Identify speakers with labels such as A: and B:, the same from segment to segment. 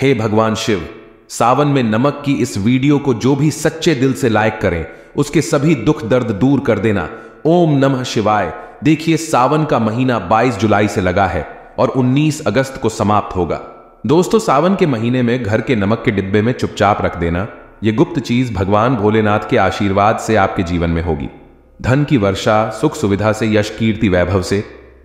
A: हे भगवान शिव सावन में नमक की इस वीडियो को जो भी सच्चे दिल से लाइक करें उसके सभी दुख दर्द दूर कर देना ओम नमः शिवाय देखिए सावन का महीना 22 जुलाई से लगा है और 19 अगस्त को समाप्त होगा दोस्तों सावन के महीने में घर के नमक के डिब्बे में चुपचाप रख देना यह गुप्त चीज भगवान भोलेनाथ के आशीर्वाद से आपके जीवन में होगी धन की वर्षा सुख सुविधा से यश कीर्ति वैभव से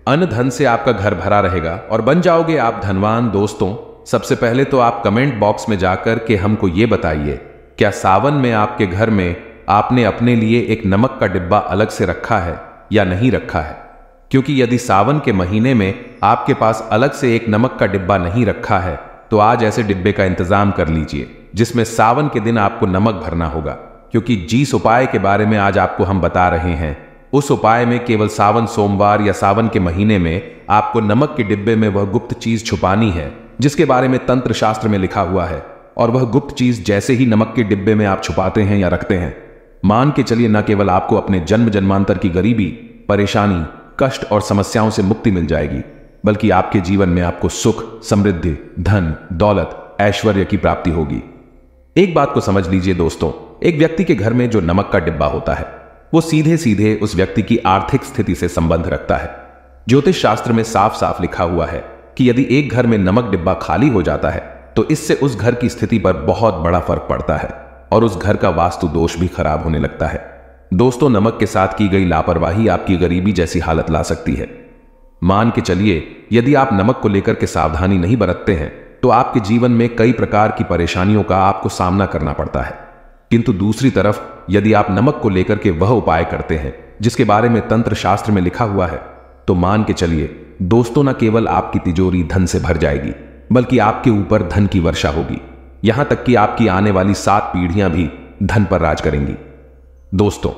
A: अन्न धन से आपका घर भरा रहेगा और बन जाओगे आप धनवान दोस्तों सबसे पहले तो आप कमेंट बॉक्स में जाकर के हमको ये बताइए क्या सावन में आपके घर में आपने अपने लिए एक नमक का डिब्बा अलग से रखा है या नहीं रखा है क्योंकि यदि सावन के महीने में आपके पास अलग से एक नमक का डिब्बा नहीं रखा है तो आज ऐसे डिब्बे का इंतजाम कर लीजिए जिसमें सावन के दिन आपको नमक भरना होगा क्योंकि जिस उपाय के बारे में आज आपको हम बता रहे हैं उस उपाय में केवल सावन सोमवार या सावन के महीने में आपको नमक के डिब्बे में वह गुप्त चीज छुपानी है जिसके बारे में तंत्र शास्त्र में लिखा हुआ है और वह गुप्त चीज जैसे ही नमक के डिब्बे में आप छुपाते हैं या रखते हैं मान के चलिए न केवल आपको अपने जन्म जन्मांतर की गरीबी परेशानी कष्ट और समस्याओं से मुक्ति मिल जाएगी बल्कि आपके जीवन में आपको सुख समृद्धि धन दौलत ऐश्वर्य की प्राप्ति होगी एक बात को समझ लीजिए दोस्तों एक व्यक्ति के घर में जो नमक का डिब्बा होता है वो सीधे सीधे उस व्यक्ति की आर्थिक स्थिति से संबंध रखता है ज्योतिष शास्त्र में साफ साफ लिखा हुआ है कि यदि एक घर में नमक डिब्बा खाली हो जाता है तो इससे उस घर की स्थिति पर बहुत बड़ा फर्क पड़ता है और उस घर का वास्तु दोष भी खराब होने लगता है दोस्तों नमक के साथ की गई लापरवाही आपकी गरीबी जैसी हालत ला सकती है मान के चलिए यदि आप नमक को लेकर के सावधानी नहीं बरतते हैं तो आपके जीवन में कई प्रकार की परेशानियों का आपको सामना करना पड़ता है किंतु दूसरी तरफ यदि आप नमक को लेकर के वह उपाय करते हैं जिसके बारे में तंत्र शास्त्र में लिखा हुआ है तो मान के चलिए दोस्तों न केवल आपकी तिजोरी धन से भर जाएगी बल्कि आपके ऊपर धन की वर्षा होगी यहां तक कि आपकी आने वाली सात पीढ़ियां भी धन पर राज करेंगी दोस्तों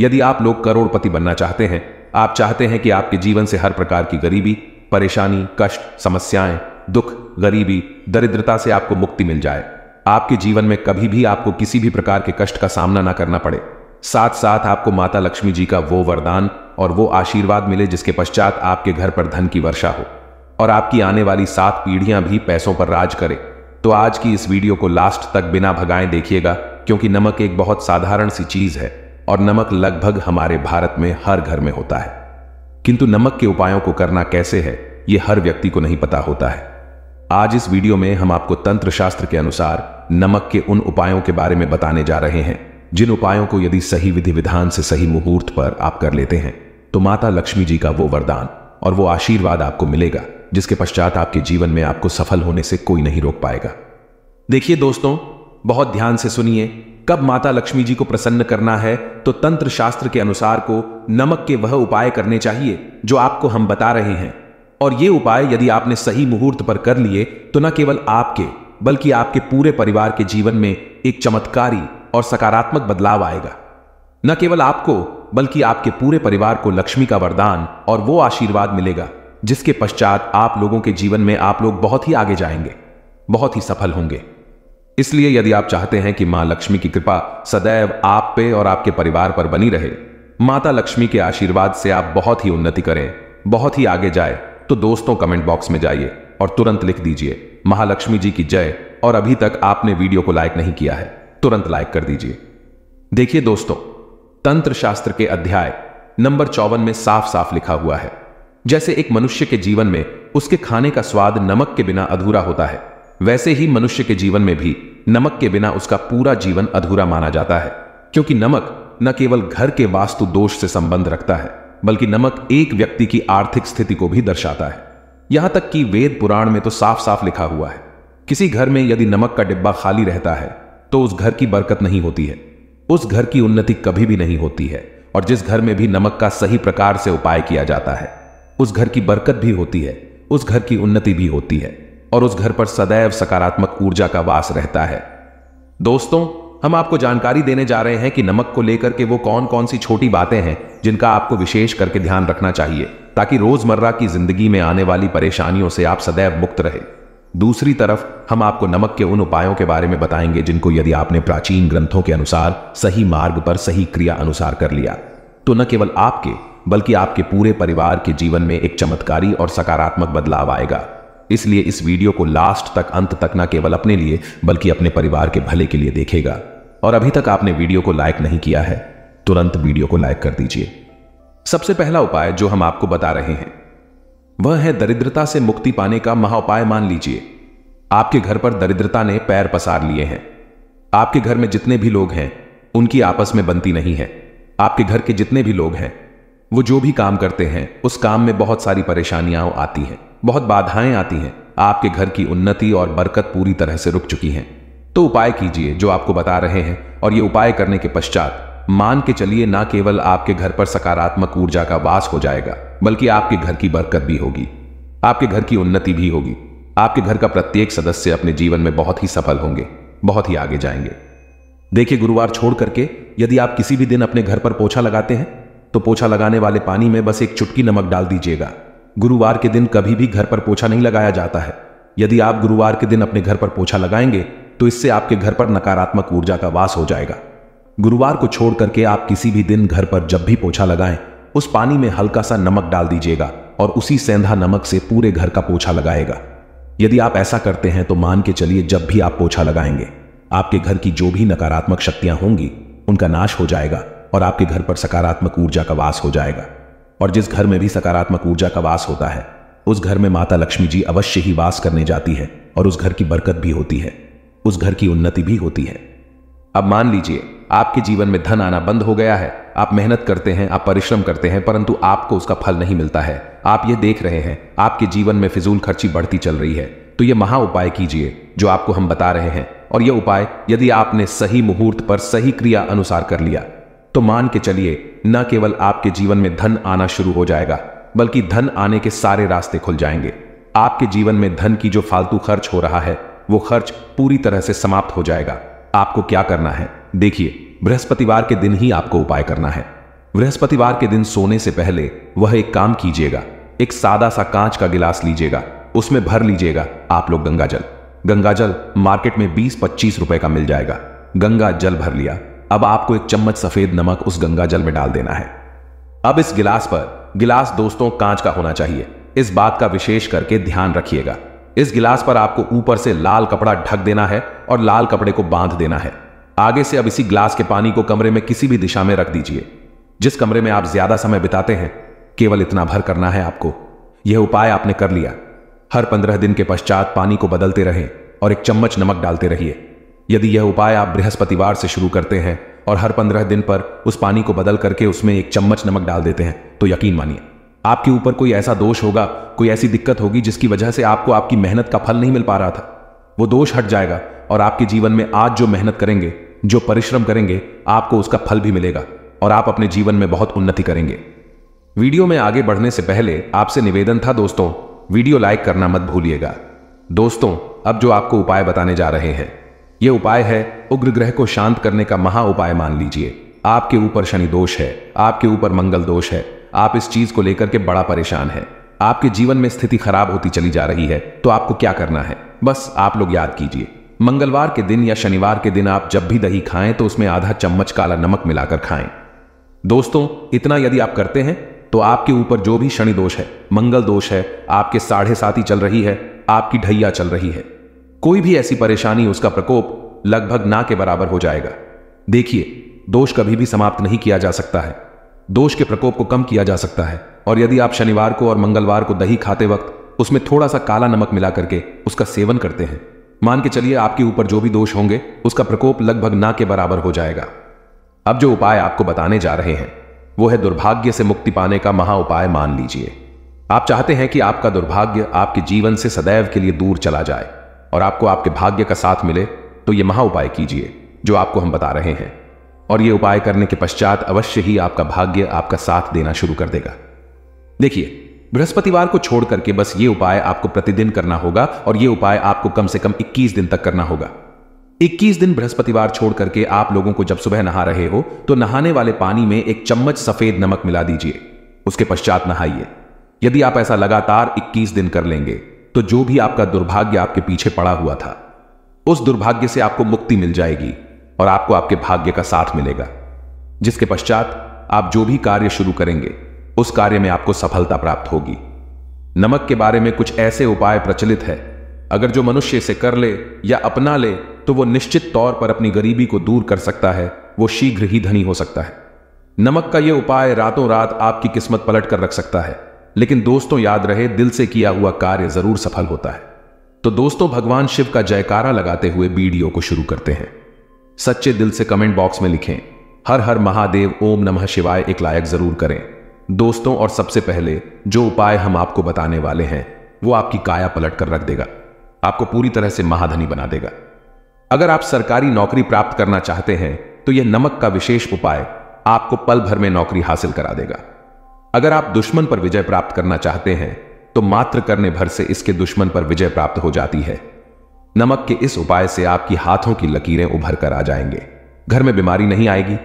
A: यदि आप लोग करोड़पति बनना चाहते हैं आप चाहते हैं कि आपके जीवन से हर प्रकार की गरीबी परेशानी कष्ट समस्याएं दुख गरीबी दरिद्रता से आपको मुक्ति मिल जाए आपके जीवन में कभी भी आपको किसी भी प्रकार के कष्ट का सामना ना करना पड़े साथ साथ आपको माता लक्ष्मी जी का वो वरदान और वो आशीर्वाद मिले जिसके पश्चात आपके घर पर धन की वर्षा हो और आपकी आने वाली सात पीढ़ियां भी पैसों पर राज करें तो आज की इस वीडियो को लास्ट तक बिना भगाएं देखिएगा क्योंकि नमक एक बहुत साधारण सी चीज है और नमक लगभग हमारे भारत में हर घर में होता है किंतु नमक के उपायों को करना कैसे है ये हर व्यक्ति को नहीं पता होता है आज इस वीडियो में हम आपको तंत्र शास्त्र के अनुसार नमक के उन उपायों के बारे में बताने जा रहे हैं जिन उपायों को यदि सही विधि विधान से सही मुहूर्त पर आप कर लेते हैं तो माता लक्ष्मी जी का वो वरदान और वो आशीर्वाद आपको मिलेगा जिसके पश्चात आपके जीवन में आपको सफल होने से कोई नहीं रोक पाएगा देखिए दोस्तों बहुत ध्यान से सुनिए कब माता लक्ष्मी जी को प्रसन्न करना है तो तंत्र शास्त्र के अनुसार को नमक के वह उपाय करने चाहिए जो आपको हम बता रहे हैं और ये उपाय यदि आपने सही मुहूर्त पर कर लिए तो न केवल आपके बल्कि आपके पूरे परिवार के जीवन में एक चमत्कारी और सकारात्मक बदलाव आएगा न केवल आपको बल्कि आपके पूरे परिवार को लक्ष्मी का वरदान और वो आशीर्वाद मिलेगा जिसके पश्चात आप लोगों के जीवन में आप लोग बहुत ही आगे जाएंगे बहुत ही सफल होंगे इसलिए यदि आप चाहते हैं कि मां लक्ष्मी की कृपा सदैव आप पे और आपके परिवार पर बनी रहे माता लक्ष्मी के आशीर्वाद से आप बहुत ही उन्नति करें बहुत ही आगे जाए तो दोस्तों कमेंट बॉक्स में जाइए और तुरंत लिख दीजिए महालक्ष्मी जी की जय और अभी तक आपने वीडियो को लाइक नहीं किया है तुरंत लाइक कर दीजिए देखिए दोस्तों तंत्र शास्त्र के अध्याय नंबर चौवन में साफ साफ लिखा हुआ है जैसे एक मनुष्य के जीवन में उसके खाने का स्वाद नमक के बिना अधूरा होता है वैसे ही मनुष्य के जीवन में भी नमक के बिना उसका पूरा जीवन अधूरा माना जाता है क्योंकि नमक न केवल घर के वास्तु दोष से संबंध रखता है बल्कि नमक एक व्यक्ति की आर्थिक स्थिति को भी दर्शाता है यहां तक कि वेद पुराण में तो साफ साफ लिखा हुआ है किसी घर में यदि नमक का डिब्बा खाली रहता है तो उस घर की बरकत नहीं होती है उस घर की उन्नति कभी भी नहीं होती है और जिस घर में भी नमक का सही प्रकार से उपाय किया जाता है उस घर की बरकत भी होती है उस घर की उन्नति भी होती है और उस घर पर सदैव सकारात्मक ऊर्जा का वास रहता है दोस्तों हम आपको जानकारी देने जा रहे हैं कि नमक को लेकर के वो कौन कौन सी छोटी बातें हैं जिनका आपको विशेष करके ध्यान रखना चाहिए ताकि रोजमर्रा की जिंदगी में आने वाली परेशानियों से आप सदैव मुक्त रहे दूसरी तरफ हम आपको नमक के उन उपायों के बारे में बताएंगे जिनको यदि आपने प्राचीन ग्रंथों के अनुसार सही मार्ग पर सही क्रिया अनुसार कर लिया तो न केवल आपके बल्कि आपके पूरे परिवार के जीवन में एक चमत्कारी और सकारात्मक बदलाव आएगा इसलिए इस वीडियो को लास्ट तक अंत तक न केवल अपने लिए बल्कि अपने परिवार के भले के लिए देखेगा और अभी तक आपने वीडियो को लाइक नहीं किया है तुरंत वीडियो को लाइक कर दीजिए सबसे पहला उपाय जो हम आपको बता रहे हैं वह है दरिद्रता से मुक्ति पाने का महाउपाय मान लीजिए आपके घर पर दरिद्रता ने पैर पसार लिए हैं आपके घर में जितने भी लोग हैं उनकी आपस में बनती नहीं है आपके घर के जितने भी लोग हैं वो जो भी काम करते हैं उस काम में बहुत सारी परेशानियां आती हैं बहुत बाधाएं आती हैं आपके घर की उन्नति और बरकत पूरी तरह से रुक चुकी है तो उपाय कीजिए जो आपको बता रहे हैं और ये उपाय करने के पश्चात मान के चलिए ना केवल आपके घर पर सकारात्मक ऊर्जा का वास हो जाएगा बल्कि आपके घर की बरकत भी होगी आपके घर की उन्नति भी होगी आपके घर का प्रत्येक सदस्य अपने जीवन में बहुत ही सफल होंगे बहुत ही आगे जाएंगे देखिए गुरुवार छोड़ करके यदि आप किसी भी दिन अपने घर पर पोछा लगाते हैं तो पोछा लगाने वाले पानी में बस एक चुटकी नमक डाल दीजिएगा गुरुवार के दिन कभी भी घर पर पोछा नहीं लगाया जाता है यदि आप गुरुवार के दिन अपने घर पर पोछा लगाएंगे तो इससे आपके घर पर नकारात्मक ऊर्जा का वास हो जाएगा गुरुवार को छोड़ करके आप किसी भी दिन घर पर जब भी पोछा लगाएं उस पानी में हल्का सा नमक डाल दीजिएगा और उसी सेंधा नमक से पूरे घर का पोछा लगाएगा यदि आप ऐसा करते हैं तो मान के चलिए जब भी आप पोछा लगाएंगे आपके घर की जो भी नकारात्मक शक्तियां होंगी उनका नाश हो जाएगा और आपके घर पर सकारात्मक ऊर्जा का वास हो जाएगा और जिस घर में भी सकारात्मक ऊर्जा का वास होता है उस घर में माता लक्ष्मी जी अवश्य ही वास करने जाती है और उस घर की बरकत भी होती है उस घर की उन्नति भी होती है अब मान लीजिए आपके जीवन में धन आना बंद हो गया है आप मेहनत करते हैं आप परिश्रम करते हैं परंतु आपको उसका फल नहीं मिलता है आप ये देख रहे हैं आपके जीवन में फिजूल खर्ची बढ़ती चल रही है तो ये महा उपाय कीजिए जो आपको हम बता रहे हैं और यह उपाय यदि आपने सही मुहूर्त पर सही क्रिया अनुसार कर लिया तो मान के चलिए न केवल आपके जीवन में धन आना शुरू हो जाएगा बल्कि धन आने के सारे रास्ते खुल जाएंगे आपके जीवन में धन की जो फालतू खर्च हो रहा है वो खर्च पूरी तरह से समाप्त हो जाएगा आपको क्या करना है देखिए बृहस्पतिवार के दिन ही आपको उपाय करना है बृहस्पतिवार के दिन सोने से पहले वह एक काम कीजिएगा एक सादा सा कांच का गिलास लीजिएगा उसमें भर लीजिएगा आप लोग गंगा जल गंगा जल मार्केट में 20-25 रुपए का मिल जाएगा गंगा जल भर लिया अब आपको एक चम्मच सफेद नमक उस गंगा जल में डाल देना है अब इस गिलास पर गिलास दोस्तों कांच का होना चाहिए इस बात का विशेष करके ध्यान रखिएगा इस गिलास पर आपको ऊपर से लाल कपड़ा ढक देना है और लाल कपड़े को बांध देना है आगे से अब इसी ग्लास के पानी को कमरे में किसी भी दिशा में रख दीजिए जिस कमरे में आप ज्यादा समय बिताते हैं केवल इतना भर करना है आपको यह उपाय आपने कर लिया हर पंद्रह दिन के पश्चात पानी को बदलते रहें और एक चम्मच नमक डालते रहिए यदि यह उपाय आप बृहस्पतिवार से शुरू करते हैं और हर पंद्रह दिन पर उस पानी को बदल करके उसमें एक चम्मच नमक डाल देते हैं तो यकीन मानिए आपके ऊपर कोई ऐसा दोष होगा कोई ऐसी दिक्कत होगी जिसकी वजह से आपको आपकी मेहनत का फल नहीं मिल पा रहा था वो दोष हट जाएगा और आपके जीवन में आज जो मेहनत करेंगे जो परिश्रम करेंगे आपको उसका फल भी मिलेगा और आप अपने जीवन में बहुत उन्नति करेंगे वीडियो में आगे बढ़ने से पहले आपसे निवेदन था दोस्तों वीडियो लाइक करना मत भूलिएगा दोस्तों अब जो आपको उपाय बताने जा रहे हैं ये उपाय है उग्र ग्रह को शांत करने का महा उपाय मान लीजिए आपके ऊपर शनि दोष है आपके ऊपर मंगल दोष है आप इस चीज को लेकर के बड़ा परेशान है आपके जीवन में स्थिति खराब होती चली जा रही है तो आपको क्या करना है बस आप लोग याद कीजिए मंगलवार के दिन या शनिवार के दिन आप जब भी दही खाएं तो उसमें आधा चम्मच काला नमक मिलाकर खाएं दोस्तों इतना यदि आप करते हैं तो आपके ऊपर जो भी शनि दोष है मंगल दोष है आपके साढ़े साथी चल रही है आपकी ढैया चल रही है कोई भी ऐसी परेशानी उसका प्रकोप लगभग ना के बराबर हो जाएगा देखिए दोष कभी भी समाप्त नहीं किया जा सकता है दोष के प्रकोप को कम किया जा सकता है और यदि आप शनिवार को और मंगलवार को दही खाते वक्त उसमें थोड़ा सा काला नमक मिला करके उसका सेवन करते हैं मान के चलिए आपके ऊपर जो भी दोष होंगे उसका प्रकोप लगभग ना के बराबर हो जाएगा अब जो उपाय आपको बताने जा रहे हैं वो है दुर्भाग्य से मुक्ति पाने का महा उपाय मान लीजिए आप चाहते हैं कि आपका दुर्भाग्य आपके जीवन से सदैव के लिए दूर चला जाए और आपको आपके भाग्य का साथ मिले तो ये महा उपाय कीजिए जो आपको हम बता रहे हैं और ये उपाय करने के पश्चात अवश्य ही आपका भाग्य आपका साथ देना शुरू कर देगा देखिए बृहस्पतिवार को छोड़ करके बस ये उपाय आपको प्रतिदिन करना होगा और ये उपाय आपको कम से कम 21 दिन तक करना होगा 21 दिन बृहस्पतिवार छोड़ करके आप लोगों को जब सुबह नहा रहे हो तो नहाने वाले पानी में एक चम्मच सफेद नमक मिला दीजिए उसके पश्चात नहाइए यदि आप ऐसा लगातार 21 दिन कर लेंगे तो जो भी आपका दुर्भाग्य आपके पीछे पड़ा हुआ था उस दुर्भाग्य से आपको मुक्ति मिल जाएगी और आपको आपके भाग्य का साथ मिलेगा जिसके पश्चात आप जो भी कार्य शुरू करेंगे उस कार्य में आपको सफलता प्राप्त होगी नमक के बारे में कुछ ऐसे उपाय प्रचलित है अगर जो मनुष्य इसे कर ले या अपना ले तो वो निश्चित तौर पर अपनी गरीबी को दूर कर सकता है वो शीघ्र ही धनी हो सकता है नमक का यह उपाय रातों रात आपकी किस्मत पलट कर रख सकता है लेकिन दोस्तों याद रहे दिल से किया हुआ कार्य जरूर सफल होता है तो दोस्तों भगवान शिव का जयकारा लगाते हुए वीडियो को शुरू करते हैं सच्चे दिल से कमेंट बॉक्स में लिखें हर हर महादेव ओम नमः शिवाय एक लायक जरूर करें दोस्तों और सबसे पहले जो उपाय हम आपको बताने वाले हैं वो आपकी काया पलट कर रख देगा आपको पूरी तरह से महाधनी बना देगा अगर आप सरकारी नौकरी प्राप्त करना चाहते हैं तो यह नमक का विशेष उपाय आपको पल भर में नौकरी हासिल करा देगा अगर आप दुश्मन पर विजय प्राप्त करना चाहते हैं तो मात्र करने भर से इसके दुश्मन पर विजय प्राप्त हो जाती है नमक के इस उपाय से आपकी हाथों की लकीरें उभर कर आ जाएंगे घर में बीमारी नहीं आएगी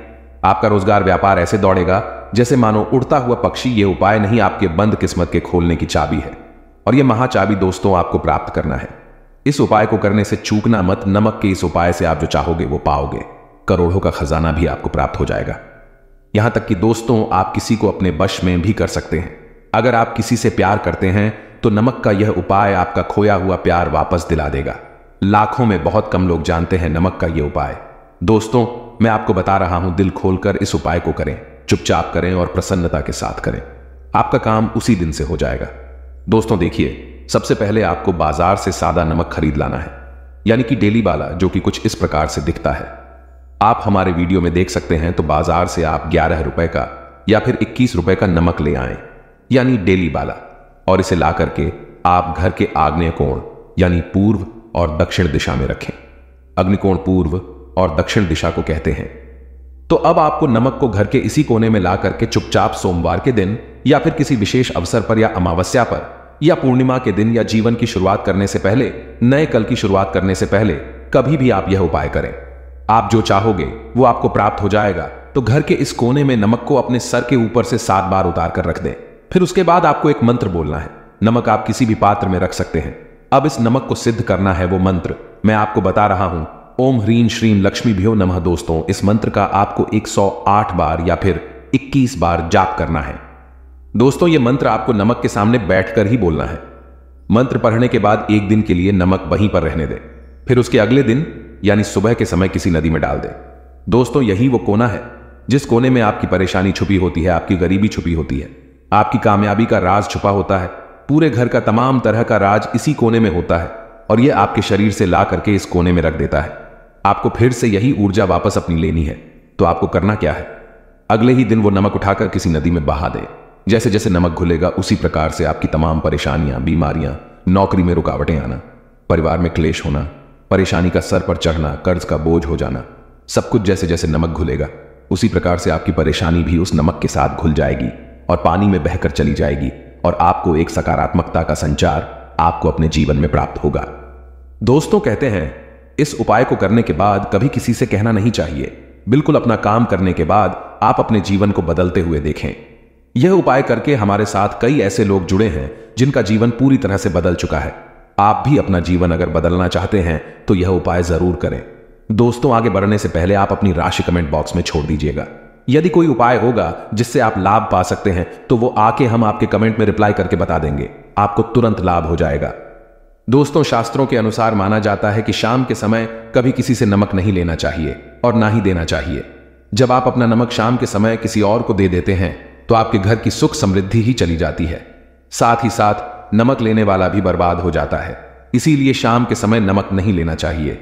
A: आपका रोजगार व्यापार ऐसे दौड़ेगा जैसे मानो उड़ता हुआ पक्षी ये उपाय नहीं आपके बंद किस्मत के खोलने की चाबी है और यह महाचाबी दोस्तों आपको प्राप्त करना है इस उपाय को करने से चूकना मत नमक के इस उपाय से आप जो चाहोगे वो पाओगे करोड़ों का खजाना भी आपको प्राप्त हो जाएगा यहां तक कि दोस्तों आप किसी को अपने वश में भी कर सकते हैं अगर आप किसी से प्यार करते हैं तो नमक का यह उपाय आपका खोया हुआ प्यार वापस दिला देगा लाखों में बहुत कम लोग जानते हैं नमक का यह उपाय दोस्तों मैं आपको बता रहा हूं दिल खोलकर इस उपाय को करें चुपचाप करें और प्रसन्नता के साथ करें आपका काम उसी दिन से हो जाएगा दोस्तों देखिए सबसे पहले आपको बाजार से सादा नमक खरीद लाना है यानी कि डेली वाला जो कि कुछ इस प्रकार से दिखता है आप हमारे वीडियो में देख सकते हैं तो बाजार से आप ग्यारह रुपए का या फिर इक्कीस रुपए का नमक ले आए यानी डेली वाला और इसे ला करके आप घर के आग्नेय कोण यानी पूर्व और दक्षिण दिशा में रखें अग्निकोण पूर्व और दक्षिण दिशा को कहते हैं तो अब आपको नमक को घर के इसी कोने में ला करके चुपचाप सोमवार के दिन या फिर किसी विशेष अवसर पर या अमावस्या पर या पूर्णिमा के दिन या जीवन की शुरुआत करने से पहले नए कल की शुरुआत करने से पहले कभी भी आप यह उपाय करें आप जो चाहोगे वो आपको प्राप्त हो जाएगा तो घर के इस कोने में नमक को अपने सर के ऊपर से सात बार उतार कर रख दें फिर उसके बाद आपको एक मंत्र बोलना है नमक आप किसी भी पात्र में रख सकते हैं अब इस नमक को सिद्ध करना है वो मंत्र मैं आपको बता रहा हूं ओम ह्रीम श्रीम लक्ष्मी भ्यो नमः दोस्तों इस मंत्र का आपको 108 बार या फिर 21 बार जाप करना है दोस्तों ये मंत्र आपको नमक के सामने बैठकर ही बोलना है मंत्र पढ़ने के बाद एक दिन के लिए नमक वहीं पर रहने दे फिर उसके अगले दिन यानी सुबह के समय किसी नदी में डाल दे दोस्तों यही वो कोना है जिस कोने में आपकी परेशानी छुपी होती है आपकी गरीबी छुपी होती है आपकी कामयाबी का राज छुपा होता है पूरे घर का तमाम तरह का राज इसी कोने में होता है और यह आपके शरीर से ला करके इस कोने में रख देता है आपको फिर से यही ऊर्जा वापस अपनी लेनी है तो आपको करना क्या है अगले ही दिन वो नमक उठाकर किसी नदी में बहा दे जैसे जैसे नमक घुलेगा उसी प्रकार से आपकी तमाम परेशानियां बीमारियां नौकरी में रुकावटें आना परिवार में क्लेश होना परेशानी का सर पर चढ़ना कर्ज का बोझ हो जाना सब कुछ जैसे जैसे नमक घुलेगा उसी प्रकार से आपकी परेशानी भी उस नमक के साथ घुल जाएगी और पानी में बहकर चली जाएगी और आपको एक सकारात्मकता का संचार आपको अपने जीवन में प्राप्त होगा दोस्तों कहते हैं इस उपाय को करने के बाद कभी किसी से कहना नहीं चाहिए बिल्कुल अपना काम करने के बाद आप अपने जीवन को बदलते हुए देखें यह उपाय करके हमारे साथ कई ऐसे लोग जुड़े हैं जिनका जीवन पूरी तरह से बदल चुका है आप भी अपना जीवन अगर बदलना चाहते हैं तो यह उपाय जरूर करें दोस्तों आगे बढ़ने से पहले आप अपनी राशि कमेंट बॉक्स में छोड़ दीजिएगा यदि कोई उपाय होगा जिससे आप लाभ पा सकते हैं तो वो आके हम आपके कमेंट में रिप्लाई करके बता देंगे आपको तुरंत लाभ हो जाएगा दोस्तों शास्त्रों के अनुसार माना जाता है कि शाम के समय कभी किसी से नमक नहीं लेना चाहिए और ना ही देना चाहिए जब आप अपना नमक शाम के समय किसी और को दे देते हैं तो आपके घर की सुख समृद्धि ही चली जाती है साथ ही साथ नमक लेने वाला भी बर्बाद हो जाता है इसीलिए शाम के समय नमक नहीं लेना चाहिए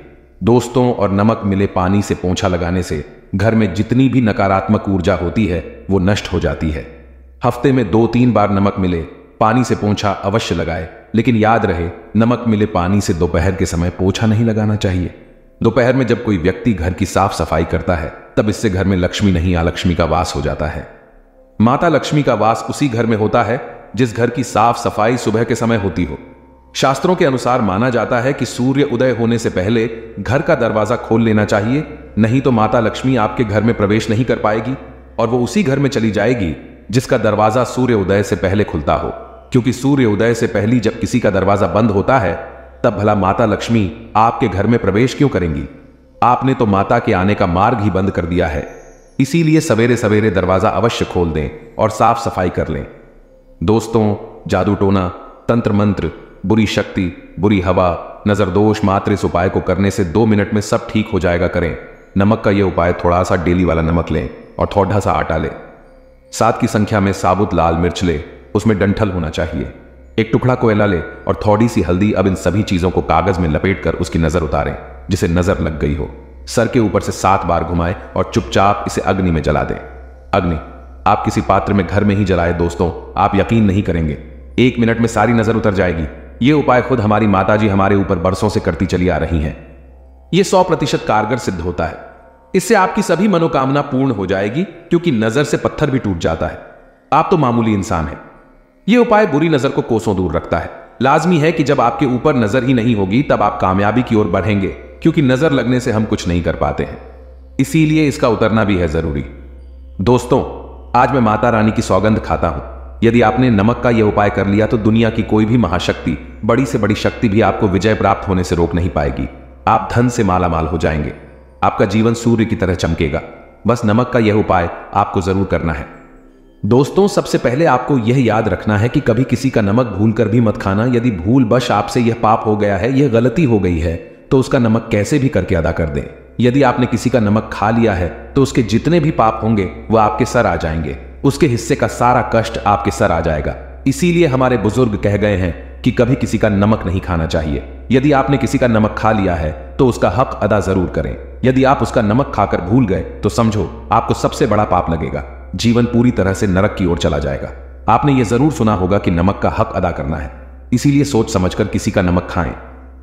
A: दोस्तों और नमक मिले पानी से पोंछा लगाने से घर में जितनी भी नकारात्मक ऊर्जा होती है वो नष्ट हो जाती है हफ्ते में दो तीन बार नमक मिले पानी से पोंछा अवश्य लगाए लेकिन याद रहे नमक मिले पानी से दोपहर के समय पोछा नहीं लगाना चाहिए दोपहर में जब कोई व्यक्ति घर की साफ सफाई करता है तब इससे घर में लक्ष्मी नहीं आलक्ष्मी का वास हो जाता है माता लक्ष्मी का वास उसी घर में होता है जिस घर की साफ सफाई सुबह के समय होती हो शास्त्रों के अनुसार माना जाता है कि सूर्य उदय होने से पहले घर का दरवाजा खोल लेना चाहिए नहीं तो माता लक्ष्मी आपके घर में प्रवेश नहीं कर पाएगी और वो उसी घर में चली जाएगी जिसका दरवाजा सूर्य उदय से पहले खुलता हो क्योंकि सूर्य उदय से पहली जब किसी का दरवाजा बंद होता है तब भला माता लक्ष्मी आपके घर में प्रवेश क्यों करेंगी आपने तो माता के आने का मार्ग ही बंद कर दिया है इसीलिए सवेरे सवेरे दरवाजा अवश्य खोल दें और साफ सफाई कर लें दोस्तों जादू टोना तंत्र मंत्र बुरी शक्ति बुरी हवा नजरदोष मात्र इस उपाय को करने से दो मिनट में सब ठीक हो जाएगा करें नमक का यह उपाय थोड़ा सा डेली वाला नमक लें और थोड़ा सा आटा लें सात की संख्या में साबुत लाल मिर्च लें उसमें डंठल होना चाहिए एक टुकड़ा कोयला ले और थोड़ी सी हल्दी अब इन सभी चीजों को कागज में लपेट कर उसकी नजर उतारें जिसे नजर लग गई हो सर के ऊपर से सात बार घुमाए और चुपचाप इसे अग्नि में जला दें अग्नि आप किसी पात्र में घर में ही जलाए दोस्तों आप यकीन नहीं करेंगे एक मिनट में सारी नजर उतर जाएगी ये उपाय खुद हमारी माताजी हमारे ऊपर बरसों से करती चली आ रही हैं यह सौ प्रतिशत कारगर सिद्ध होता है इससे आपकी सभी मनोकामना पूर्ण हो जाएगी क्योंकि नजर से पत्थर भी टूट जाता है आप तो मामूली इंसान हैं ये उपाय बुरी नजर को कोसों दूर रखता है लाजमी है कि जब आपके ऊपर नजर ही नहीं होगी तब आप कामयाबी की ओर बढ़ेंगे क्योंकि नजर लगने से हम कुछ नहीं कर पाते हैं इसीलिए इसका उतरना भी है जरूरी दोस्तों आज मैं माता रानी की सौगंध खाता हूं यदि आपने नमक का यह उपाय कर लिया तो दुनिया की कोई भी महाशक्ति बड़ी से बड़ी शक्ति भी आपको विजय प्राप्त होने से रोक नहीं पाएगी आप धन से माला माल हो जाएंगे आपका जीवन सूर्य की तरह चमकेगा बस नमक का यह उपाय आपको जरूर करना है दोस्तों सबसे पहले आपको यह याद रखना है कि कभी किसी का नमक भूल कर भी मत खाना यदि भूल बश आपसे यह पाप हो गया है यह गलती हो गई है तो उसका नमक कैसे भी करके अदा कर दें यदि आपने किसी का नमक खा लिया है तो उसके जितने भी पाप होंगे वह आपके सर आ जाएंगे उसके हिस्से का सारा कष्ट आपके सर आ जाएगा इसीलिए हमारे बुजुर्ग कह गए हैं कि कभी किसी का नमक नहीं खाना चाहिए यदि आपने किसी का नमक खा लिया है तो उसका हक अदा जरूर करें यदि आप उसका नमक खाकर भूल गए तो समझो आपको सबसे बड़ा पाप लगेगा जीवन पूरी तरह से नरक की ओर चला जाएगा आपने ये जरूर सुना होगा कि नमक का हक अदा करना है इसीलिए सोच समझकर किसी का नमक खाएं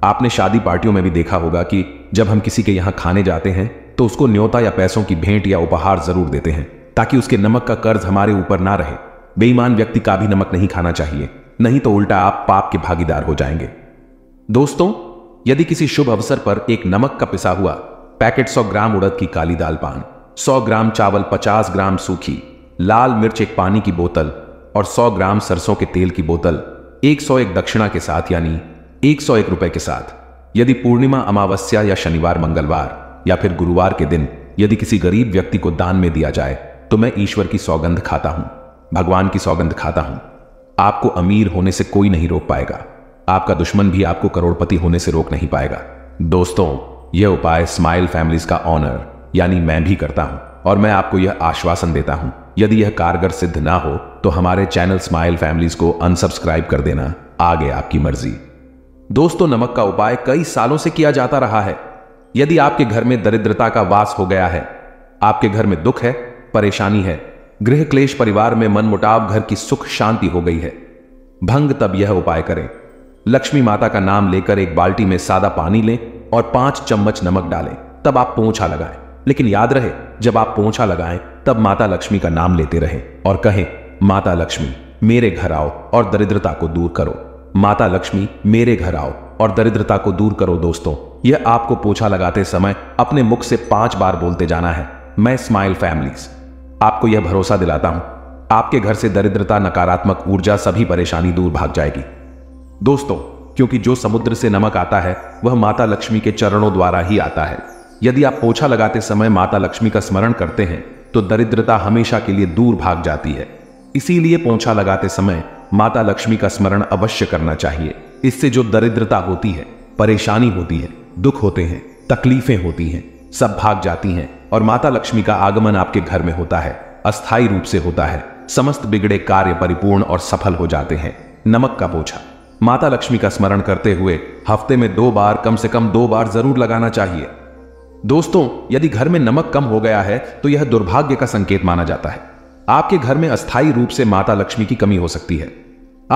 A: आपने शादी पार्टियों में भी देखा होगा कि जब हम किसी के यहाँ खाने जाते हैं तो उसको न्योता या पैसों की भेंट या उपहार जरूर देते हैं ताकि उसके नमक का कर्ज हमारे ऊपर ना रहे बेईमान व्यक्ति का भी नमक नहीं खाना चाहिए नहीं तो उल्टा आप पाप के भागीदार हो जाएंगे दोस्तों यदि किसी शुभ अवसर पर एक नमक का पिसा हुआ पैकेट सौ ग्राम उड़द की काली दाल पान सौ ग्राम चावल पचास ग्राम सूखी लाल मिर्च एक पानी की बोतल और सौ ग्राम सरसों के तेल की बोतल एक सौ एक दक्षिणा के साथ यानी एक सौ एक रुपए के साथ यदि पूर्णिमा अमावस्या या शनिवार मंगलवार या फिर गुरुवार के दिन यदि किसी गरीब व्यक्ति को दान में दिया जाए तो मैं ईश्वर की सौगंध खाता हूं भगवान की सौगंध खाता हूं आपको अमीर होने से कोई नहीं रोक पाएगा आपका दुश्मन भी आपको करोड़पति होने से रोक नहीं पाएगा दोस्तों यह उपाय स्माइल फैमिलीज का ऑनर यानी मैं भी करता हूं और मैं आपको यह आश्वासन देता हूं यदि यह कारगर सिद्ध ना हो तो हमारे चैनल स्माइल फैमिलीज को अनसब्सक्राइब कर देना आगे आपकी मर्जी दोस्तों नमक का उपाय कई सालों से किया जाता रहा है यदि आपके घर में दरिद्रता का वास हो गया है आपके घर में दुख है परेशानी है गृह क्लेश परिवार में मनमुटाव घर की सुख शांति हो गई है भंग तब यह उपाय करें लक्ष्मी माता का नाम लेकर एक बाल्टी में सादा पानी लें और पांच चम्मच नमक डालें तब आप पोछा लगाएं लेकिन याद रहे जब आप पोछा लगाएं तब माता लक्ष्मी का नाम लेते रहें और कहें माता लक्ष्मी मेरे घर आओ और दरिद्रता को दूर करो माता लक्ष्मी मेरे घर आओ और दरिद्रता को दूर करो दोस्तों यह आपको पोछा लगाते समय अपने मुख से पांच बार बोलते जाना है मैं स्माइल फैमिलीज आपको यह भरोसा दिलाता हूं आपके घर से दरिद्रता नकारात्मक ऊर्जा सभी परेशानी दूर भाग जाएगी दोस्तों क्योंकि जो समुद्र से नमक आता है वह माता लक्ष्मी के चरणों द्वारा ही आता है यदि आप पोछा लगाते समय माता लक्ष्मी का स्मरण करते हैं तो दरिद्रता हमेशा के लिए दूर भाग जाती है इसीलिए पोछा लगाते समय माता लक्ष्मी का स्मरण अवश्य करना चाहिए इससे जो दरिद्रता होती है परेशानी होती है दुख होते हैं तकलीफें होती हैं सब भाग जाती हैं और माता लक्ष्मी का आगमन आपके घर में होता है अस्थायी रूप से होता है समस्त बिगड़े कार्य परिपूर्ण और सफल हो जाते हैं नमक का पोछा माता लक्ष्मी का स्मरण करते हुए हफ्ते में दो बार कम से कम दो बार जरूर लगाना चाहिए दोस्तों यदि घर में नमक कम हो गया है तो यह दुर्भाग्य का संकेत माना जाता है आपके घर में अस्थायी रूप से माता लक्ष्मी की कमी हो सकती है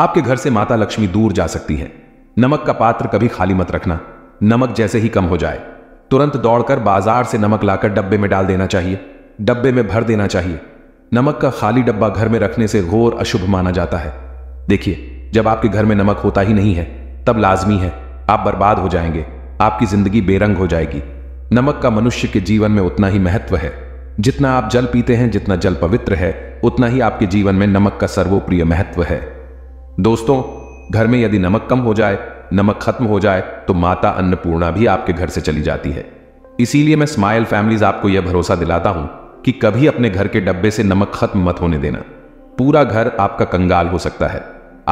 A: आपके घर से माता लक्ष्मी दूर जा सकती है नमक का पात्र कभी खाली मत रखना नमक जैसे ही कम हो जाए तुरंत दौड़कर बाजार से नमक लाकर डब्बे में डाल देना चाहिए डब्बे में भर देना चाहिए नमक का खाली डब्बा घर में रखने से घोर अशुभ माना जाता है देखिए जब आपके घर में नमक होता ही नहीं है तब लाजमी है आप बर्बाद हो जाएंगे आपकी जिंदगी बेरंग हो जाएगी नमक का मनुष्य के जीवन में उतना ही महत्व है जितना आप जल पीते हैं जितना जल पवित्र है उतना ही आपके जीवन में नमक का सर्वोप्रिय महत्व है दोस्तों घर में यदि नमक कम हो जाए नमक खत्म हो जाए तो माता अन्नपूर्णा भी आपके घर से चली जाती है इसीलिए मैं स्माइल फैमिलीज आपको यह भरोसा दिलाता हूं कि कभी अपने घर के डब्बे से नमक खत्म मत होने देना पूरा घर आपका कंगाल हो सकता है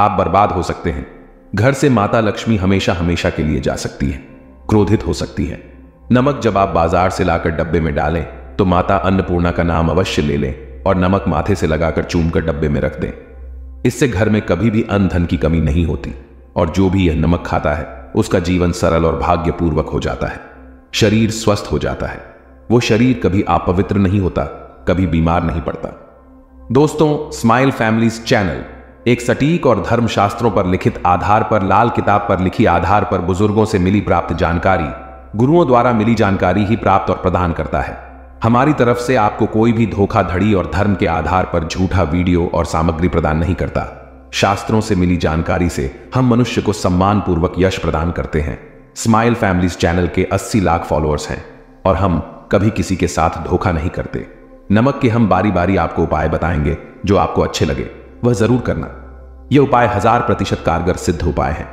A: आप बर्बाद हो सकते हैं घर से माता लक्ष्मी हमेशा हमेशा के लिए जा सकती है क्रोधित हो सकती है नमक जब आप बाजार से लाकर डब्बे में डालें तो माता अन्नपूर्णा का नाम अवश्य ले लें और नमक माथे से लगाकर चूमकर डब्बे में रख दें इससे घर में कभी भी अन्न धन की कमी नहीं होती और जो भी यह नमक खाता है उसका जीवन सरल और भाग्यपूर्वक हो जाता है शरीर स्वस्थ हो जाता है वो शरीर कभी अपवित्र नहीं होता कभी बीमार नहीं पड़ता दोस्तों स्माइल फैमिलीज चैनल एक सटीक और धर्मशास्त्रों पर लिखित आधार पर लाल किताब पर लिखी आधार पर बुजुर्गों से मिली प्राप्त जानकारी गुरुओं द्वारा मिली जानकारी ही प्राप्त और प्रदान करता है हमारी तरफ से आपको कोई भी धोखाधड़ी और धर्म के आधार पर झूठा वीडियो और सामग्री प्रदान नहीं करता शास्त्रों से मिली जानकारी से हम मनुष्य को सम्मानपूर्वक यश प्रदान करते हैं स्माइल फैमिलीज चैनल के 80 लाख फॉलोअर्स हैं और हम कभी किसी के साथ धोखा नहीं करते नमक के हम बारी बारी आपको उपाय बताएंगे जो आपको अच्छे लगे वह जरूर करना यह उपाय हजार प्रतिशत कारगर सिद्ध उपाय है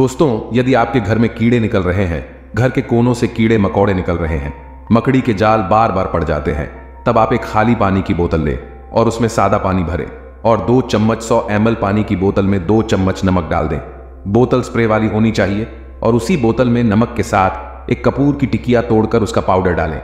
A: दोस्तों यदि आपके घर में कीड़े निकल रहे हैं घर के कोनों से कीड़े मकोड़े निकल रहे हैं मकड़ी के जाल बार बार पड़ जाते हैं तब आप एक खाली पानी की बोतल लें और उसमें सादा पानी भरें और दो चम्मच सौ एम पानी की बोतल में दो चम्मच नमक डाल दें बोतल स्प्रे वाली होनी चाहिए और उसी बोतल में नमक के साथ एक कपूर की टिकिया तोड़कर उसका पाउडर डालें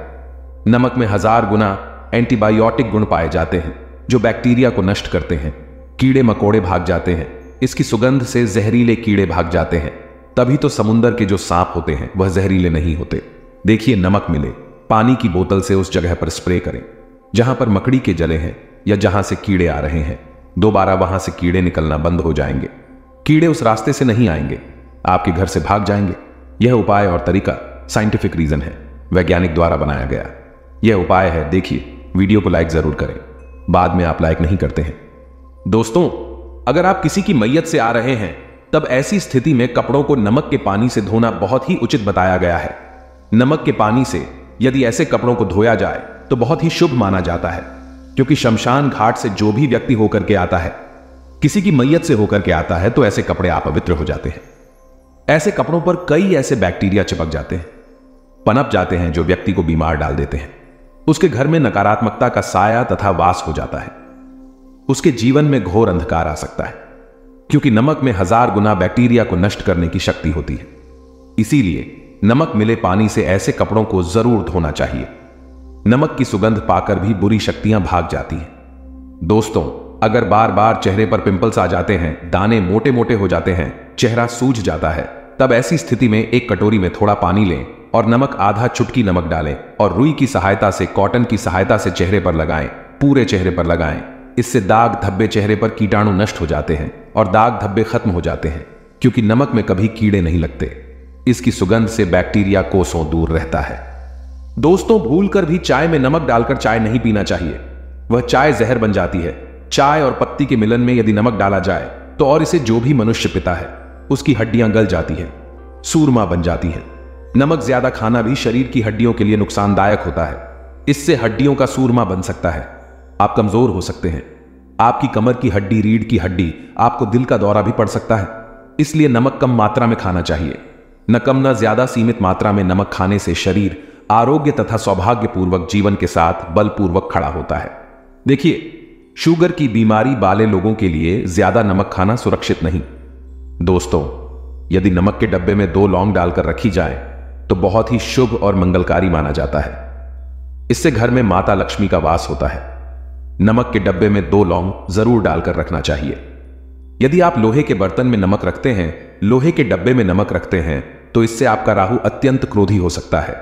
A: नमक में हजार गुना एंटीबायोटिक गुण पाए जाते हैं जो बैक्टीरिया को नष्ट करते हैं कीड़े मकोड़े भाग जाते हैं इसकी सुगंध से जहरीले कीड़े भाग जाते हैं तभी तो समुंदर के जो सांप होते हैं वह जहरीले नहीं होते देखिए नमक मिले पानी की बोतल से उस जगह पर स्प्रे करें जहां पर मकड़ी के जले हैं या जहां से कीड़े आ रहे हैं दोबारा वहां से कीड़े निकलना बंद हो जाएंगे कीड़े उस रास्ते से नहीं आएंगे आपके घर से भाग जाएंगे यह उपाय और तरीका साइंटिफिक रीजन है वैज्ञानिक द्वारा बनाया गया यह उपाय है देखिए वीडियो को लाइक जरूर करें बाद में आप लाइक नहीं करते हैं दोस्तों अगर आप किसी की मैयत से आ रहे हैं तब ऐसी स्थिति में कपड़ों को नमक के पानी से धोना बहुत ही उचित बताया गया है नमक के पानी से यदि ऐसे कपड़ों को धोया जाए तो बहुत ही शुभ माना जाता है क्योंकि शमशान घाट से जो भी व्यक्ति होकर के आता है किसी की मैयत से होकर के आता है तो ऐसे कपड़े अपवित्र हो जाते हैं ऐसे कपड़ों पर कई ऐसे बैक्टीरिया चिपक जाते हैं पनप जाते हैं जो व्यक्ति को बीमार डाल देते हैं उसके घर में नकारात्मकता का साया तथा वास हो जाता है उसके जीवन में घोर अंधकार आ सकता है क्योंकि नमक में हजार गुना बैक्टीरिया को नष्ट करने की शक्ति होती है इसीलिए नमक मिले पानी से ऐसे कपड़ों को जरूर धोना चाहिए नमक की सुगंध पाकर भी बुरी शक्तियां भाग जाती हैं दोस्तों अगर बार बार चेहरे पर पिंपल्स आ जाते हैं दाने मोटे मोटे हो जाते हैं चेहरा सूज जाता है तब ऐसी स्थिति में एक कटोरी में थोड़ा पानी लें और नमक आधा चुटकी नमक डालें और रुई की सहायता से कॉटन की सहायता से चेहरे पर लगाएं पूरे चेहरे पर लगाएं इससे दाग धब्बे चेहरे पर कीटाणु नष्ट हो जाते हैं और दाग धब्बे खत्म हो जाते हैं क्योंकि नमक में कभी कीड़े नहीं लगते इसकी सुगंध से बैक्टीरिया कोसों दूर रहता है दोस्तों भूलकर भी चाय में नमक डालकर चाय नहीं पीना चाहिए वह चाय जहर बन जाती है चाय और पत्ती के मिलन में यदि नमक डाला जाए तो और इसे जो भी मनुष्य पिता है उसकी हड्डियां गल जाती हैं सूरमा बन जाती हैं नमक ज्यादा खाना भी शरीर की हड्डियों के लिए नुकसानदायक होता है इससे हड्डियों का सूरमा बन सकता है आप कमजोर हो सकते हैं आपकी कमर की हड्डी रीढ़ की हड्डी आपको दिल का दौरा भी पड़ सकता है इसलिए नमक कम मात्रा में खाना चाहिए न कम न ज्यादा सीमित मात्रा में नमक खाने से शरीर आरोग्य तथा सौभाग्यपूर्वक जीवन के साथ बलपूर्वक खड़ा होता है देखिए शुगर की बीमारी वाले लोगों के लिए ज्यादा नमक खाना सुरक्षित नहीं दोस्तों यदि नमक के डब्बे में दो लौंग डालकर रखी जाए तो बहुत ही शुभ और मंगलकारी माना जाता है इससे घर में माता लक्ष्मी का वास होता है नमक के डब्बे में दो लौंग जरूर डालकर रखना चाहिए यदि आप लोहे के बर्तन में नमक रखते हैं लोहे के डब्बे में नमक रखते हैं तो इससे आपका राहु अत्यंत क्रोधी हो सकता है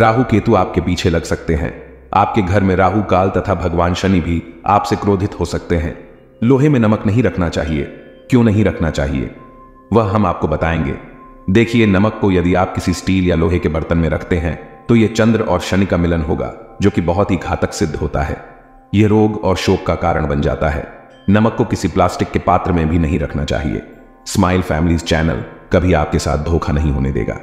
A: राहु केतु आपके पीछे लग सकते हैं आपके घर में राहु काल तथा भगवान शनि भी आपसे क्रोधित हो सकते हैं लोहे में नमक नहीं रखना चाहिए क्यों नहीं रखना चाहिए वह हम आपको बताएंगे देखिए नमक को यदि आप किसी स्टील या लोहे के बर्तन में रखते हैं तो यह चंद्र और शनि का मिलन होगा जो कि बहुत ही घातक सिद्ध होता है यह रोग और शोक का कारण बन जाता है नमक को किसी प्लास्टिक के पात्र में भी नहीं रखना चाहिए स्माइल फैमिलीज चैनल कभी आपके साथ धोखा नहीं होने देगा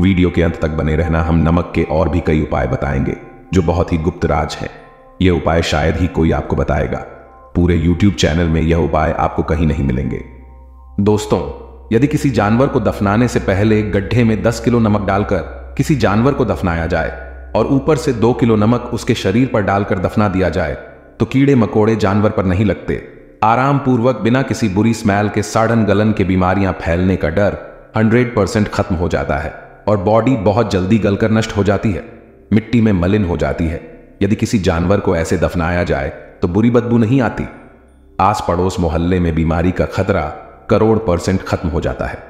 A: वीडियो के अंत तक बने रहना हम नमक के और भी कई उपाय बताएंगे जो बहुत ही गुप्त राज है यह उपाय शायद ही कोई आपको बताएगा पूरे YouTube चैनल में यह उपाय आपको कहीं नहीं मिलेंगे दोस्तों यदि किसी जानवर को दफनाने से पहले गड्ढे में 10 किलो नमक डालकर किसी जानवर को दफनाया जाए और ऊपर से 2 किलो नमक उसके शरीर पर डालकर दफना दिया जाए तो कीड़े मकोड़े जानवर पर नहीं लगते आराम पूर्वक बिना किसी बुरी स्मैल के साढ़न गलन के बीमारियां फैलने का डर 100 परसेंट खत्म हो जाता है और बॉडी बहुत जल्दी गलकर नष्ट हो जाती है मिट्टी में मलिन हो जाती है यदि किसी जानवर को ऐसे दफनाया जाए तो बुरी बदबू नहीं आती आस पड़ोस मोहल्ले में बीमारी का खतरा करोड़ परसेंट खत्म हो जाता है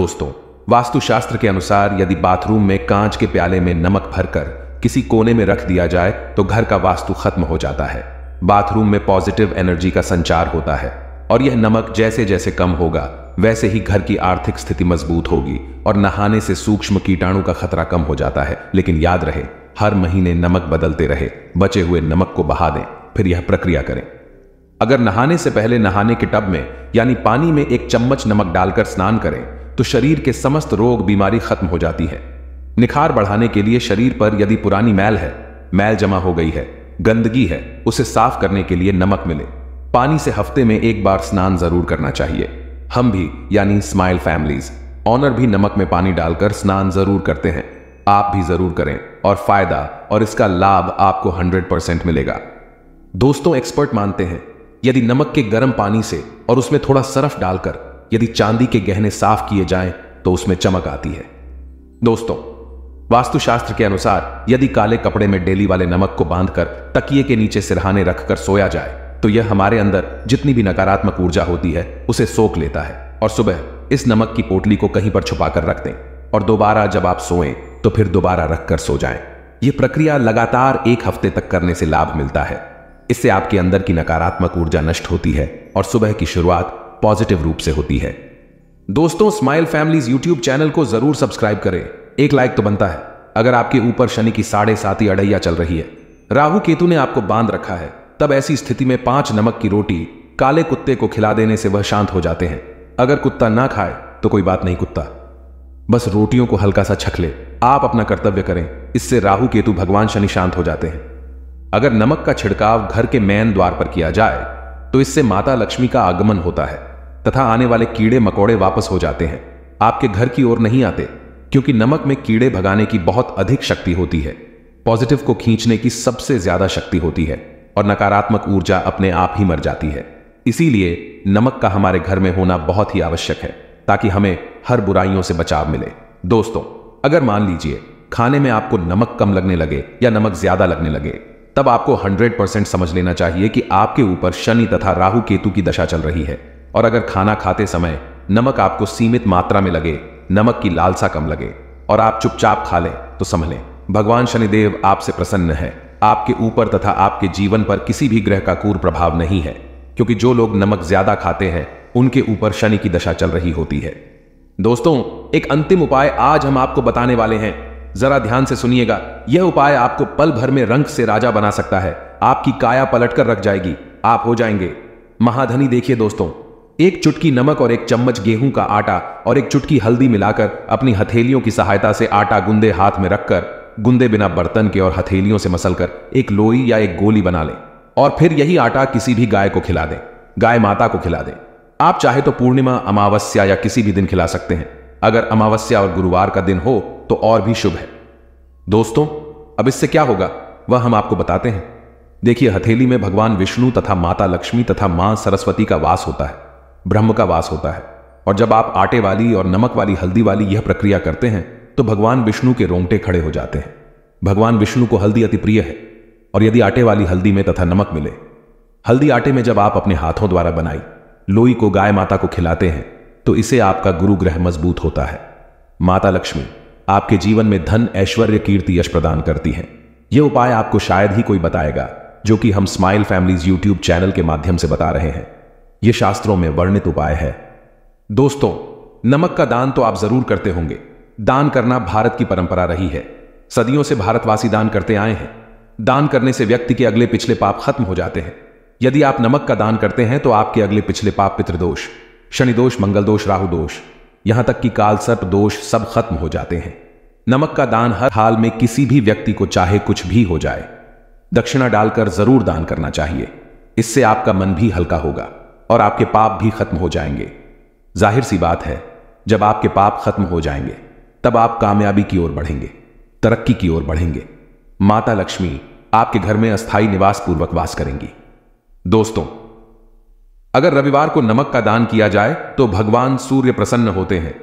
A: दोस्तों वास्तुशास्त्र के अनुसार यदि बाथरूम में कांच के प्याले में नमक भरकर किसी कोने में रख दिया जाए तो घर का वास्तु खत्म हो जाता है बाथरूम में पॉजिटिव एनर्जी का संचार होता है और यह नमक जैसे जैसे कम होगा वैसे ही घर की आर्थिक स्थिति मजबूत होगी और नहाने से सूक्ष्म कीटाणु का खतरा कम हो जाता है लेकिन याद रहे हर महीने नमक बदलते रहे बचे हुए नमक को बहा दें फिर यह प्रक्रिया करें अगर नहाने से पहले नहाने के टब में यानी पानी में एक चम्मच नमक डालकर स्नान करें तो शरीर के समस्त रोग बीमारी खत्म हो जाती है निखार बढ़ाने के लिए शरीर पर यदि पुरानी मैल है मैल जमा हो गई है गंदगी है उसे साफ करने के लिए नमक मिले पानी से हफ्ते में एक बार स्नान जरूर करना चाहिए हम भी यानी स्माइल फैमिलीज ऑनर भी नमक में पानी डालकर स्नान जरूर करते हैं आप भी जरूर करें और फायदा और इसका लाभ आपको 100 परसेंट मिलेगा दोस्तों एक्सपर्ट मानते हैं यदि नमक के गर्म पानी से और उसमें थोड़ा सरफ डालकर यदि चांदी के गहने साफ किए जाएं तो उसमें चमक आती है दोस्तों वास्तुशास्त्र के अनुसार यदि काले कपड़े में डेली वाले नमक को बांधकर तकिए के नीचे सिरहाने रखकर सोया जाए तो यह हमारे अंदर जितनी भी नकारात्मक ऊर्जा होती है उसे सोख लेता है और सुबह इस नमक की पोटली को कहीं पर छुपा कर रख दें और दोबारा जब आप सोएं तो फिर दोबारा रखकर सो जाएं। यह प्रक्रिया लगातार एक हफ्ते तक करने से लाभ मिलता है इससे आपके अंदर की नकारात्मक ऊर्जा नष्ट होती है और सुबह की शुरुआत पॉजिटिव रूप से होती है दोस्तों स्माइल फैमिलीज यूट्यूब चैनल को जरूर सब्सक्राइब करें एक लायक तो बनता है अगर आपके ऊपर शनि की साढ़े ही अड़ैया चल रही है राहु केतु ने आपको बांध रखा है तब ऐसी स्थिति में पांच नमक की रोटी काले कुत्ते को खिला देने से वह शांत हो जाते हैं अगर कुत्ता ना खाए तो कोई बात नहीं कुत्ता बस रोटियों को हल्का सा ले आप अपना कर्तव्य करें इससे राहु केतु भगवान शनि शांत हो जाते हैं अगर नमक का छिड़काव घर के मैन द्वार पर किया जाए तो इससे माता लक्ष्मी का आगमन होता है तथा आने वाले कीड़े मकोड़े वापस हो जाते हैं आपके घर की ओर नहीं आते क्योंकि नमक में कीड़े भगाने की बहुत अधिक शक्ति होती है पॉजिटिव को खींचने की सबसे ज्यादा शक्ति होती है और नकारात्मक ऊर्जा अपने आप ही मर जाती है इसीलिए नमक का हमारे घर में होना बहुत ही आवश्यक है ताकि हमें हर बुराइयों से बचाव मिले दोस्तों अगर मान लीजिए खाने में आपको नमक कम लगने लगे या नमक ज्यादा लगने लगे तब आपको 100% समझ लेना चाहिए कि आपके ऊपर शनि तथा राहु केतु की दशा चल रही है और अगर खाना खाते समय नमक आपको सीमित मात्रा में लगे नमक की लालसा कम लगे और आप चुपचाप खा लें तो संभलें भगवान शनिदेव आपसे प्रसन्न है आपके ऊपर तथा आपके जीवन पर किसी भी ग्रह का कूर प्रभाव नहीं है क्योंकि जो लोग नमक ज्यादा खाते हैं उनके ऊपर शनि की दशा चल रही होती है दोस्तों एक अंतिम उपाय आज हम आपको बताने वाले हैं जरा ध्यान से सुनिएगा यह उपाय आपको पल भर में रंग से राजा बना सकता है आपकी काया पलटकर रख जाएगी आप हो जाएंगे महाधनी देखिए दोस्तों एक चुटकी नमक और एक चम्मच गेहूं का आटा और एक चुटकी हल्दी मिलाकर अपनी हथेलियों की सहायता से आटा गुंदे हाथ में रखकर गुंदे बिना बर्तन के और हथेलियों से मसलकर एक लोई या एक गोली बना लें और फिर यही आटा किसी भी गाय को खिला दें गाय माता को खिला दें आप चाहे तो पूर्णिमा अमावस्या या किसी भी दिन खिला सकते हैं अगर अमावस्या और गुरुवार का दिन हो तो और भी शुभ है दोस्तों अब इससे क्या होगा वह हम आपको बताते हैं देखिए हथेली में भगवान विष्णु तथा माता लक्ष्मी तथा मां सरस्वती का वास होता है ब्रह्म का वास होता है और जब आप आटे वाली और नमक वाली हल्दी वाली यह प्रक्रिया करते हैं तो भगवान विष्णु के रोंगटे खड़े हो जाते हैं भगवान विष्णु को हल्दी अति प्रिय है और यदि आटे वाली हल्दी में तथा नमक मिले हल्दी आटे में जब आप अपने हाथों द्वारा बनाई लोई को गाय माता को खिलाते हैं तो इसे आपका गुरु ग्रह मजबूत होता है माता लक्ष्मी आपके जीवन में धन ऐश्वर्य कीर्ति यश प्रदान करती हैं यह उपाय आपको शायद ही कोई बताएगा जो कि हम स्माइल फैमिलीज यूट्यूब चैनल के माध्यम से बता रहे हैं यह शास्त्रों में वर्णित उपाय है दोस्तों नमक का दान तो आप जरूर करते होंगे दान करना भारत की परंपरा रही है सदियों से भारतवासी दान करते आए हैं दान करने से व्यक्ति के अगले पिछले पाप खत्म हो जाते हैं यदि आप नमक का दान करते हैं तो आपके अगले पिछले पाप पितृदोष शनिदोष मंगल दोष राहु दोष यहां तक कि काल सर्प दोष सब खत्म हो जाते हैं नमक का दान हर हाल में किसी भी व्यक्ति को चाहे कुछ भी हो जाए दक्षिणा डालकर जरूर दान करना चाहिए इससे आपका मन भी हल्का होगा और आपके पाप भी खत्म हो जाएंगे जाहिर सी बात है जब आपके पाप खत्म हो जाएंगे तब आप कामयाबी की ओर बढ़ेंगे तरक्की की ओर बढ़ेंगे माता लक्ष्मी आपके घर में अस्थायी निवास पूर्वक वास करेंगी दोस्तों अगर रविवार को नमक का दान किया जाए तो भगवान सूर्य प्रसन्न होते हैं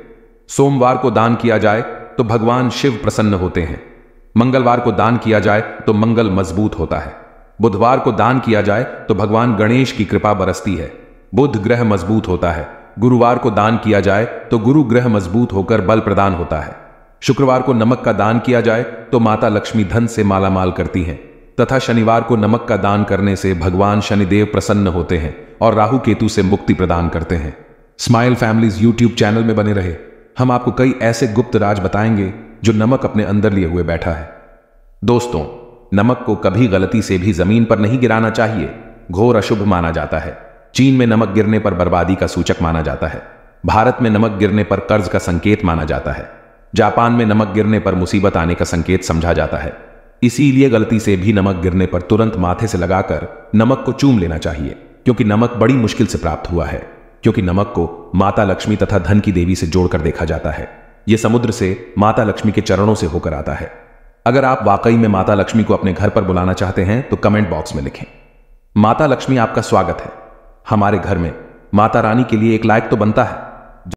A: सोमवार को दान किया जाए तो भगवान शिव प्रसन्न होते हैं मंगलवार को दान किया जाए तो मंगल मजबूत होता है बुधवार को दान किया जाए तो भगवान गणेश की कृपा बरसती है बुध ग्रह मजबूत होता है गुरुवार को दान किया जाए तो गुरु ग्रह मजबूत होकर बल प्रदान होता है शुक्रवार को नमक का दान किया जाए तो माता लक्ष्मी धन से मालामाल करती हैं तथा शनिवार को नमक का दान करने से भगवान शनिदेव प्रसन्न होते हैं और राहु केतु से मुक्ति प्रदान करते हैं स्माइल फैमिलीज यूट्यूब चैनल में बने रहे हम आपको कई ऐसे गुप्त राज बताएंगे जो नमक अपने अंदर लिए हुए बैठा है दोस्तों नमक को कभी गलती से भी जमीन पर नहीं गिराना चाहिए घोर अशुभ माना जाता है चीन में नमक गिरने पर बर्बादी का सूचक माना जाता है भारत में नमक गिरने पर कर्ज का संकेत माना जाता है जापान में नमक गिरने पर मुसीबत आने का संकेत समझा जाता है इसीलिए गलती से भी नमक गिरने पर तुरंत माथे से लगाकर नमक को चूम लेना चाहिए क्योंकि नमक बड़ी मुश्किल से प्राप्त हुआ है क्योंकि नमक को माता लक्ष्मी तथा धन की देवी से जोड़कर देखा जाता है यह समुद्र से माता लक्ष्मी के चरणों से होकर आता है अगर आप वाकई में माता लक्ष्मी को अपने घर पर बुलाना चाहते हैं तो कमेंट बॉक्स में लिखें माता लक्ष्मी आपका स्वागत है हमारे घर में माता रानी के लिए एक लायक तो बनता है